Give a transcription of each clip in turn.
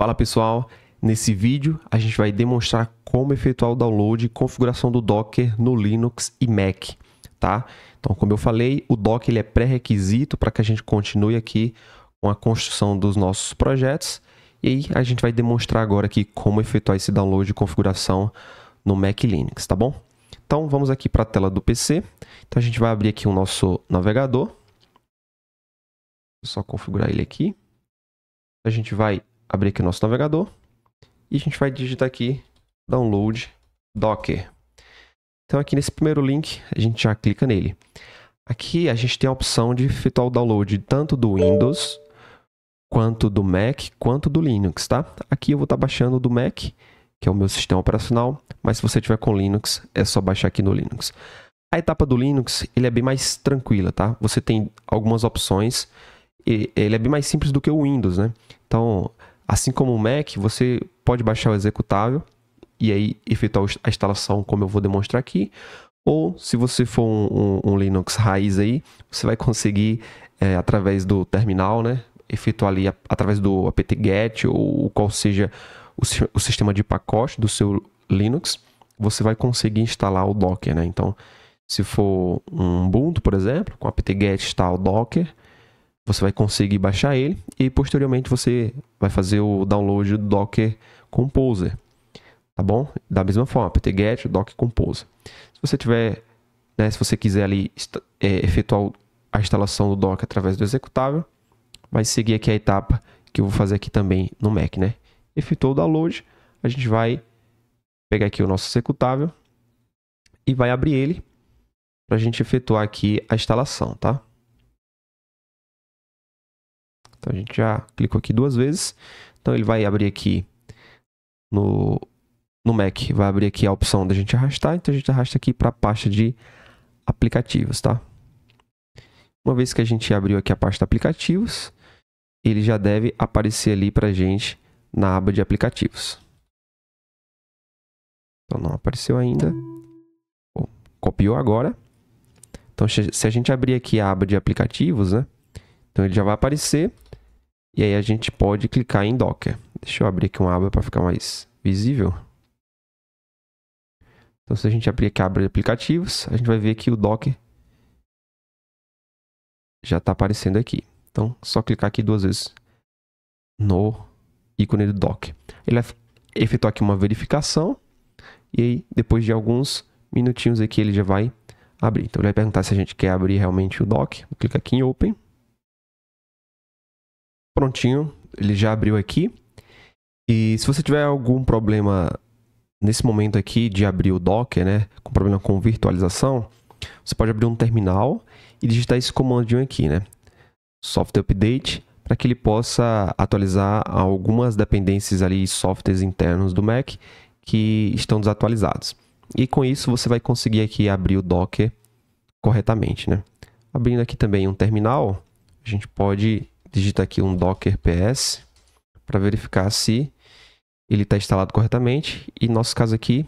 Fala pessoal, nesse vídeo a gente vai demonstrar como efetuar o download e configuração do Docker no Linux e Mac, tá? Então, como eu falei, o Docker ele é pré-requisito para que a gente continue aqui com a construção dos nossos projetos e a gente vai demonstrar agora aqui como efetuar esse download e configuração no Mac Linux, tá bom? Então, vamos aqui para a tela do PC. Então, a gente vai abrir aqui o nosso navegador. Vou só configurar ele aqui a gente vai abrir aqui o nosso navegador e a gente vai digitar aqui download docker. Então aqui nesse primeiro link, a gente já clica nele. Aqui a gente tem a opção de efetuar o download tanto do Windows, quanto do Mac, quanto do Linux, tá? Aqui eu vou estar tá baixando do Mac, que é o meu sistema operacional, mas se você tiver com Linux, é só baixar aqui no Linux. A etapa do Linux, ele é bem mais tranquila, tá? Você tem algumas opções, ele é bem mais simples do que o Windows, né? Então, assim como o Mac, você pode baixar o executável e aí efetuar a instalação, como eu vou demonstrar aqui. Ou, se você for um, um, um Linux raiz aí, você vai conseguir, é, através do terminal, né? Efetuar ali a, através do apt-get ou qual seja o, o sistema de pacote do seu Linux, você vai conseguir instalar o Docker, né? Então, se for um Ubuntu, por exemplo, com apt-get o Docker, você vai conseguir baixar ele e posteriormente você vai fazer o download do Docker Composer. Tá bom? Da mesma forma, ptget, docker composer. Se você tiver, né, se você quiser ali é, efetuar a instalação do Docker através do executável, vai seguir aqui a etapa que eu vou fazer aqui também no Mac, né? Efetuou o download, a gente vai pegar aqui o nosso executável e vai abrir ele para a gente efetuar aqui a instalação, tá? Então a gente já clicou aqui duas vezes. Então ele vai abrir aqui no, no Mac, vai abrir aqui a opção da gente arrastar. Então a gente arrasta aqui para a pasta de aplicativos, tá? Uma vez que a gente abriu aqui a pasta de aplicativos, ele já deve aparecer ali para a gente na aba de aplicativos. Então não apareceu ainda. Bom, copiou agora. Então se a gente abrir aqui a aba de aplicativos, né? Então ele já vai aparecer. E aí a gente pode clicar em Docker. Deixa eu abrir aqui uma aba para ficar mais visível. Então se a gente abrir aqui a aba de aplicativos, a gente vai ver que o Docker já está aparecendo aqui. Então só clicar aqui duas vezes no ícone do Docker. Ele vai efetuar aqui uma verificação e aí depois de alguns minutinhos aqui ele já vai abrir. Então ele vai perguntar se a gente quer abrir realmente o Docker. Clica aqui em Open prontinho, ele já abriu aqui. E se você tiver algum problema nesse momento aqui de abrir o Docker, né, com problema com virtualização, você pode abrir um terminal e digitar esse comandinho aqui, né, software update, para que ele possa atualizar algumas dependências ali, softwares internos do Mac que estão desatualizados. E com isso você vai conseguir aqui abrir o Docker corretamente, né. Abrindo aqui também um terminal, a gente pode digita aqui um docker ps para verificar se ele está instalado corretamente. E nosso caso aqui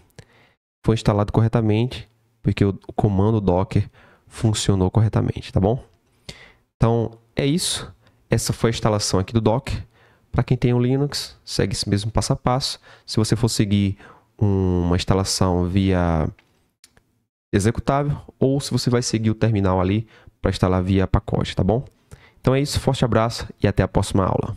foi instalado corretamente, porque o comando docker funcionou corretamente, tá bom? Então é isso. Essa foi a instalação aqui do docker. Para quem tem o Linux, segue esse mesmo passo a passo. Se você for seguir uma instalação via executável ou se você vai seguir o terminal ali para instalar via pacote, tá bom? Então é isso, forte abraço e até a próxima aula.